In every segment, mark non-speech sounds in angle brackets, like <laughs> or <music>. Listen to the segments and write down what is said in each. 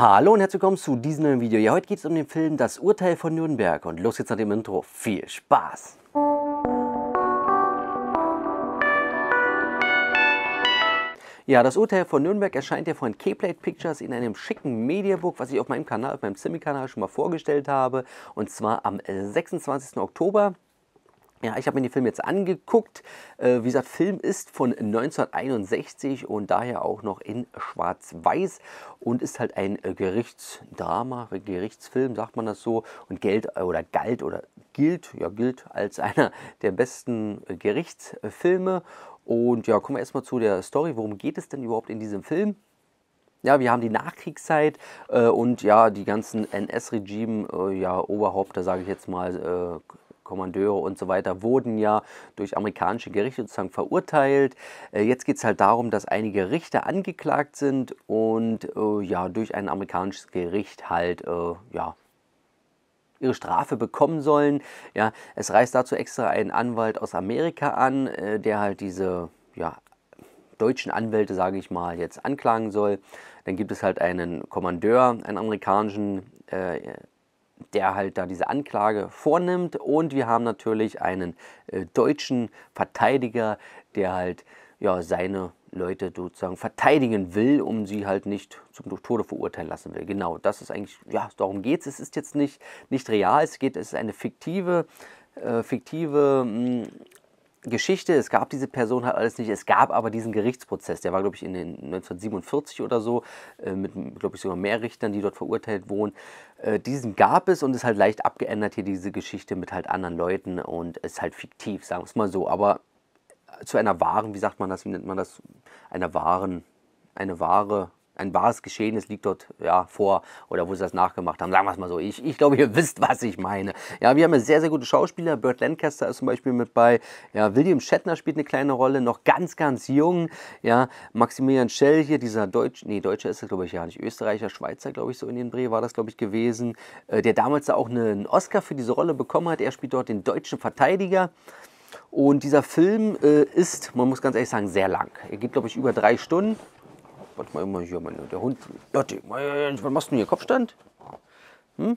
Hallo und herzlich willkommen zu diesem neuen Video. Ja, heute geht es um den Film Das Urteil von Nürnberg und los geht's nach dem Intro. Viel Spaß! Ja, das Urteil von Nürnberg erscheint ja von K-Plate Pictures in einem schicken Mediabook, was ich auf meinem Kanal, auf meinem Simi-Kanal schon mal vorgestellt habe. Und zwar am 26. Oktober ja, ich habe mir den Film jetzt angeguckt. Äh, wie gesagt, Film ist von 1961 und daher auch noch in Schwarz-Weiß und ist halt ein äh, Gerichtsdrama, Gerichtsfilm, sagt man das so, und gilt äh, oder galt oder gilt, ja, gilt als <laughs> einer der besten äh, Gerichtsfilme. Und ja, kommen wir erstmal zu der Story. Worum geht es denn überhaupt in diesem Film? Ja, wir haben die Nachkriegszeit äh, und ja, die ganzen ns regime äh, ja, Oberhaupter, sage ich jetzt mal, Kommandeure und so weiter wurden ja durch amerikanische Gerichte sozusagen verurteilt. Äh, jetzt geht es halt darum, dass einige Richter angeklagt sind und äh, ja, durch ein amerikanisches Gericht halt äh, ja, ihre Strafe bekommen sollen. Ja, es reist dazu extra einen Anwalt aus Amerika an, äh, der halt diese ja, deutschen Anwälte, sage ich mal, jetzt anklagen soll. Dann gibt es halt einen Kommandeur, einen amerikanischen äh, der halt da diese Anklage vornimmt. Und wir haben natürlich einen äh, deutschen Verteidiger, der halt ja, seine Leute sozusagen verteidigen will, um sie halt nicht zum Tode verurteilen lassen will. Genau, das ist eigentlich, ja, darum geht es. Es ist jetzt nicht, nicht real, es geht, es ist eine fiktive, äh, fiktive mh, hm, Geschichte, es gab diese Person halt alles nicht, es gab aber diesen Gerichtsprozess, der war, glaube ich, in den 1947 oder so, äh, mit, glaube ich, sogar mehr Richtern, die dort verurteilt wurden. Äh, diesen gab es und ist halt leicht abgeändert hier, diese Geschichte mit halt anderen Leuten und ist halt fiktiv, sagen wir es mal so, aber äh, zu einer wahren, wie sagt man das, wie nennt man das, einer wahren, eine wahre ein wahres Geschehen, es liegt dort ja, vor oder wo sie das nachgemacht haben. Sagen wir es mal so. Ich, ich glaube, <laughs> ihr wisst, was ich meine. Ja, wir haben ja sehr, sehr gute Schauspieler. Burt Lancaster ist zum Beispiel mit bei. Ja, William Shatner spielt eine kleine Rolle, noch ganz, ganz jung. Ja, Maximilian Schell hier, dieser Deutsch, nee, Deutscher ist er, glaube ich, ja nicht. Österreicher, Schweizer, glaube ich, so in den Dreh war das, glaube ich, gewesen. Äh, der damals auch einen Oscar für diese Rolle bekommen hat. Er spielt dort den deutschen Verteidiger. Und dieser Film äh, ist, man muss ganz ehrlich sagen, sehr lang. Er geht, glaube ich, über drei Stunden manchmal immer hier, meine, der Hund, Lotti, was machst du hier, Kopfstand? Hm?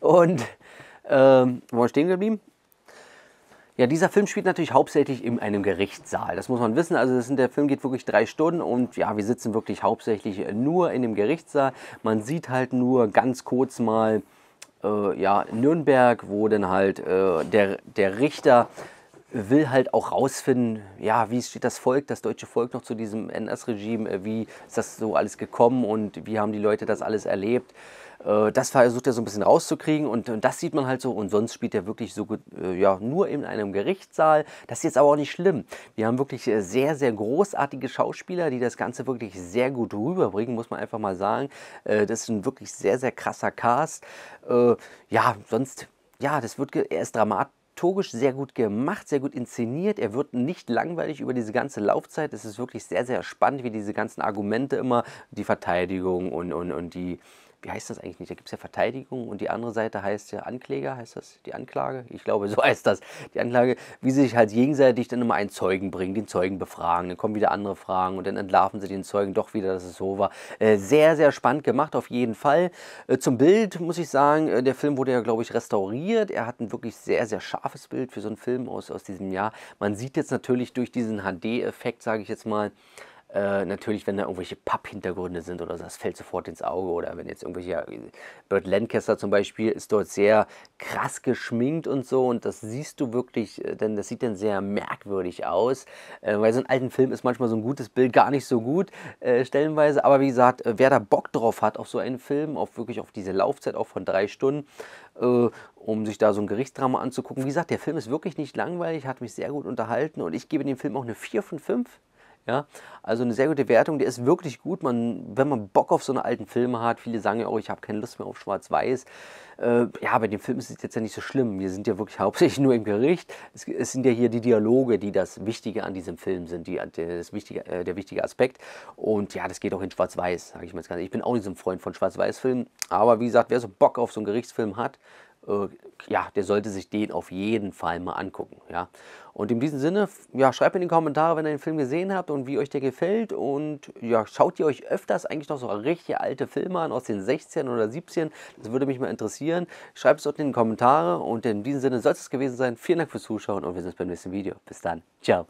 Und ähm, wo war ich stehen geblieben? Ja, dieser Film spielt natürlich hauptsächlich in einem Gerichtssaal. Das muss man wissen. Also sind, der Film geht wirklich drei Stunden und ja, wir sitzen wirklich hauptsächlich äh, nur in dem Gerichtssaal. Man sieht halt nur ganz kurz mal äh, ja, Nürnberg, wo dann halt äh, der, der Richter will halt auch rausfinden, ja, wie steht das Volk, das deutsche Volk noch zu diesem NS-Regime, äh, wie ist das so alles gekommen und wie haben die Leute das alles erlebt. Äh, das versucht er so ein bisschen rauszukriegen und, und das sieht man halt so. Und sonst spielt er wirklich so gut, äh, ja, nur in einem Gerichtssaal. Das ist jetzt aber auch nicht schlimm. Wir haben wirklich sehr, sehr großartige Schauspieler, die das Ganze wirklich sehr gut rüberbringen, muss man einfach mal sagen. Das ist ein wirklich sehr, sehr krasser Cast. Ja, sonst, ja, das wird, er ist dramatisch dramaturgisch sehr gut gemacht, sehr gut inszeniert. Er wird nicht langweilig über diese ganze Laufzeit. Es ist wirklich sehr, sehr spannend, wie diese ganzen Argumente immer, die Verteidigung und, und, und die wie heißt das eigentlich nicht? Da gibt es ja Verteidigung und die andere Seite heißt ja Ankläger, heißt das die Anklage? Ich glaube, <laughs> so heißt das, die Anklage, wie sie sich halt gegenseitig dann immer einen Zeugen bringen, den Zeugen befragen, dann kommen wieder andere Fragen und dann entlarven sie den Zeugen doch wieder, dass es so war. Äh, sehr, sehr spannend gemacht, auf jeden Fall. Äh, zum Bild muss ich sagen, äh, der Film wurde ja, glaube ich, restauriert. Er hat ein wirklich sehr, sehr scharfes Bild für so einen Film aus, aus diesem Jahr. Man sieht jetzt natürlich durch diesen HD-Effekt, sage ich jetzt mal, äh, natürlich, wenn da irgendwelche Papp-Hintergründe sind oder so, das fällt sofort ins Auge. Oder wenn jetzt irgendwelche, ja, äh, Bert Lancaster zum Beispiel ist dort sehr krass geschminkt und so und das siehst du wirklich, äh, denn das sieht dann sehr merkwürdig aus. Äh, weil so einen alten Film ist manchmal so ein gutes Bild gar nicht so gut, äh, stellenweise. Aber wie gesagt, wer da Bock drauf hat auf so einen Film, auf wirklich auf diese Laufzeit auch von drei Stunden, um sich da so ein Gerichtsdrama anzugucken. Wie gesagt, der Film ist wirklich nicht langweilig, hat mich sehr gut unterhalten und ich gebe dem Film auch eine 4 von 5. Ja? Also eine sehr gute Wertung, der ist wirklich gut. Man, wenn man Bock auf so eine alten Filme hat, viele sagen ja, auch, ich habe keine Lust mehr auf Schwarz-Weiß. Äh, ja, bei dem Film ist es jetzt ja nicht so schlimm. Wir sind ja wirklich <laughs> hauptsächlich nur im Gericht. Es, es sind ja hier die Dialoge, die das Wichtige an diesem Film sind, die, das wichtige, äh, der wichtige Aspekt. Und ja, das geht auch in Schwarz-Weiß, sage ich mal ganz ehrlich. Ich bin auch nicht so ein Freund von Schwarz-Weiß-Filmen. Aber wie gesagt, wer so Bock auf so einen Gerichtsfilm hat, äh, ja, der sollte sich den auf jeden Fall mal angucken. Ja. Und in diesem Sinne, ja, schreibt in die Kommentare, wenn ihr den Film gesehen habt und wie euch der gefällt. Und ja, schaut ihr euch öfters eigentlich noch so richtig alte Filme an aus den 16 oder 17? Das würde mich mal interessieren. Schreibt es dort in die Kommentare. Und in diesem Sinne soll es gewesen sein. Vielen Dank fürs Zuschauen und wir sehen uns beim nächsten Video. Bis dann. Ciao.